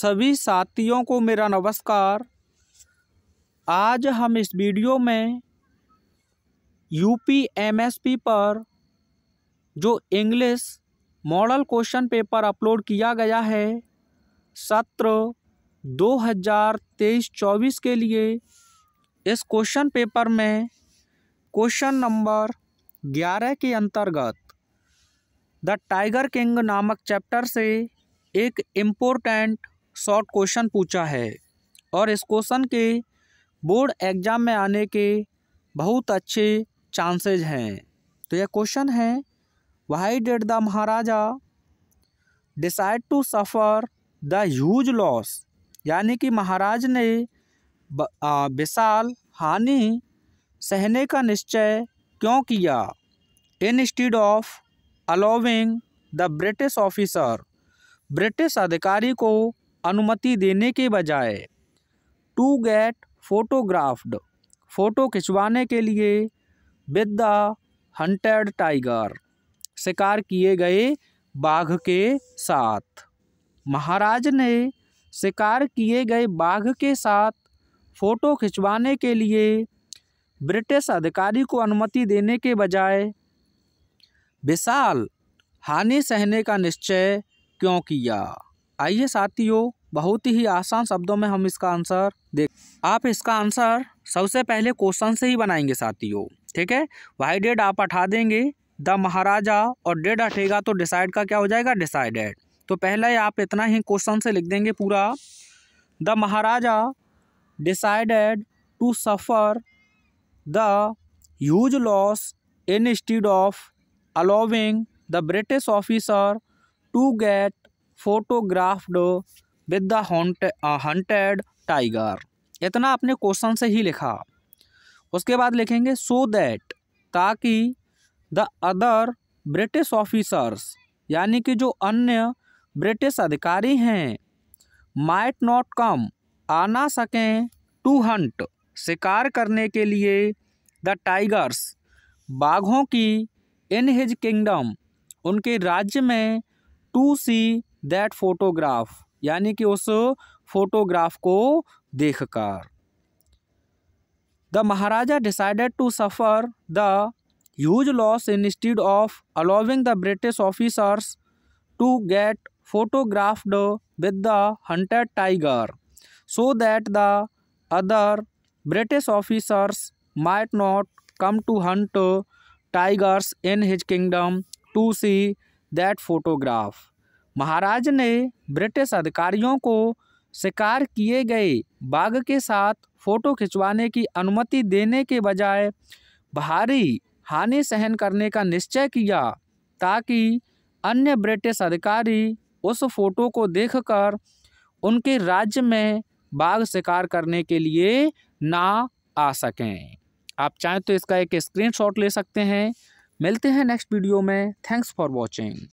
सभी साथियों को मेरा नमस्कार आज हम इस वीडियो में एस पी पर जो English model question paper upload किया गया है सत्र 2023-24 के लिए इस क्वेश्चन पेपर में क्वेश्चन नंबर 11 के अंतर्गत द टाइगर किंग नामक चैप्टर से एक इम्पोर्टेंट शॉर्ट क्वेश्चन पूछा है और इस क्वेश्चन के बोर्ड एग्ज़ाम में आने के बहुत अच्छे चांसेज हैं तो यह क्वेश्चन है why did the Maharaja decide to suffer the huge loss यानी कि महाराज ने विशाल हानि सहने का निश्चय क्यों किया instead of allowing the British officer British अधिकारी को अनुमति देने के बजाय टू गेट फोटोग्राफ्ड फ़ोटो खिंचवाने के लिए विद द हंटेड टाइगर शिकार किए गए बाघ के साथ महाराज ने शिकार किए गए बाघ के साथ फ़ोटो खिंचवाने के लिए ब्रिटिश अधिकारी को अनुमति देने के बजाय विशाल हानि सहने का निश्चय क्यों किया आइए साथियों बहुत ही आसान शब्दों में हम इसका आंसर देख आप इसका आंसर सबसे पहले क्वेश्चन से ही बनाएंगे साथियों ठीक है वाई डेड आप हटा देंगे द महाराजा और डेड हटेगा तो डिसाइड का क्या हो जाएगा डिसाइडेड तो पहले आप इतना ही क्वेश्चन से लिख देंगे पूरा the Maharaja decided to suffer the huge loss instead of allowing the British officer to get photographed with the hunted tiger इतना आपने क्वेश्चन से ही लिखा उसके बाद लिखेंगे सो so दैट ताकि द अदर ब्रिटिश ऑफिसर्स यानी कि जो अन्य ब्रिटिश अधिकारी हैं माइट नॉट कम आ ना सकें टू हंट शिकार करने के लिए द टाइगर्स बाघों की इन हिज किंगडम उनके राज्य में टू सी दैट फोटोग्राफ यानी कि उस फोटोग्राफ को देखकर the Maharaja decided to suffer the huge loss instead of allowing the British officers to get photographed with the hunted tiger so that the other British officers might not come to hunt tigers in his kingdom to see that photograph महाराज ने British अधिकारियों को शिकार किए गए बाघ के साथ फोटो खिंचवाने की अनुमति देने के बजाय भारी हानि सहन करने का निश्चय किया ताकि अन्य ब्रिटिश अधिकारी उस फोटो को देखकर उनके राज्य में बाघ शिकार करने के लिए ना आ सकें आप चाहें तो इसका एक स्क्रीनशॉट ले सकते हैं मिलते हैं नेक्स्ट वीडियो में थैंक्स फॉर वॉचिंग